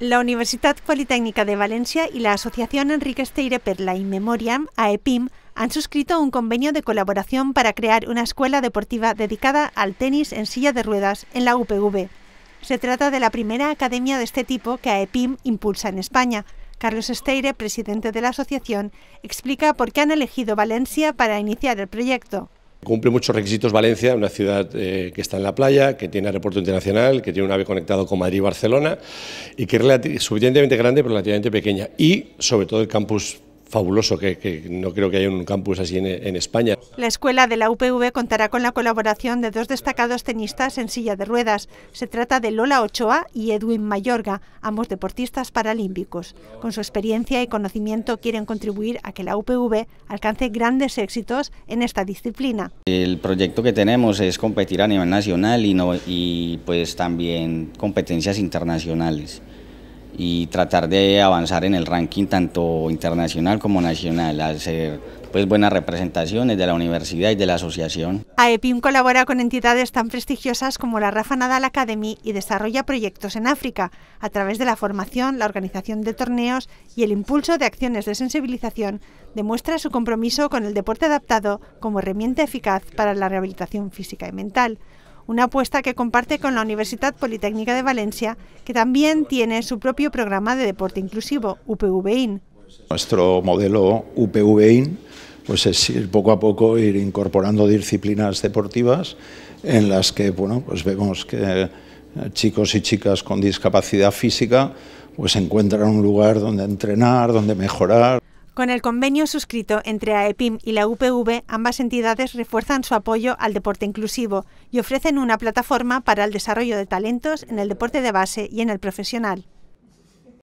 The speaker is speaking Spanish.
La Universidad Politécnica de Valencia y la Asociación Enrique Esteire Perla la In Memoriam, AEPIM, han suscrito un convenio de colaboración para crear una escuela deportiva dedicada al tenis en silla de ruedas en la UPV. Se trata de la primera academia de este tipo que AEPIM impulsa en España. Carlos Esteire, presidente de la asociación, explica por qué han elegido Valencia para iniciar el proyecto. Cumple muchos requisitos Valencia, una ciudad eh, que está en la playa, que tiene aeropuerto internacional, que tiene un ave conectado con Madrid y Barcelona y que es suficientemente grande pero relativamente pequeña. Y sobre todo el campus fabuloso que, no creo que haya un campus así en, España. La escuela de la UPV contará con la colaboración de dos destacados tenistas en silla de ruedas. Se trata de Lola Ochoa y Edwin Mayorga, ambos deportistas paralímpicos. Con su experiencia y conocimiento quieren contribuir a que la UPV alcance grandes éxitos en esta disciplina. El proyecto que tenemos es competir a nivel nacional y, y pues también competencias internacionales y tratar de avanzar en el ranking tanto internacional como nacional, hacer pues buenas representaciones de la universidad y de la asociación. AEPIM colabora con entidades tan prestigiosas como la Rafa Nadal Academy y desarrolla proyectos en África a través de la formación, la organización de torneos y el impulso de acciones de sensibilización. Demuestra su compromiso con el deporte adaptado como herramienta eficaz para la rehabilitación física y mental una apuesta que comparte con la Universidad Politécnica de Valencia, que también tiene su propio programa de deporte inclusivo, UPVIN. Nuestro modelo UPVIN pues es ir poco a poco ir incorporando disciplinas deportivas en las que bueno, pues vemos que eh, chicos y chicas con discapacidad física pues encuentran un lugar donde entrenar, donde mejorar. Con el convenio suscrito entre AEPIM y la UPV, ambas entidades refuerzan su apoyo al deporte inclusivo y ofrecen una plataforma para el desarrollo de talentos en el deporte de base y en el profesional.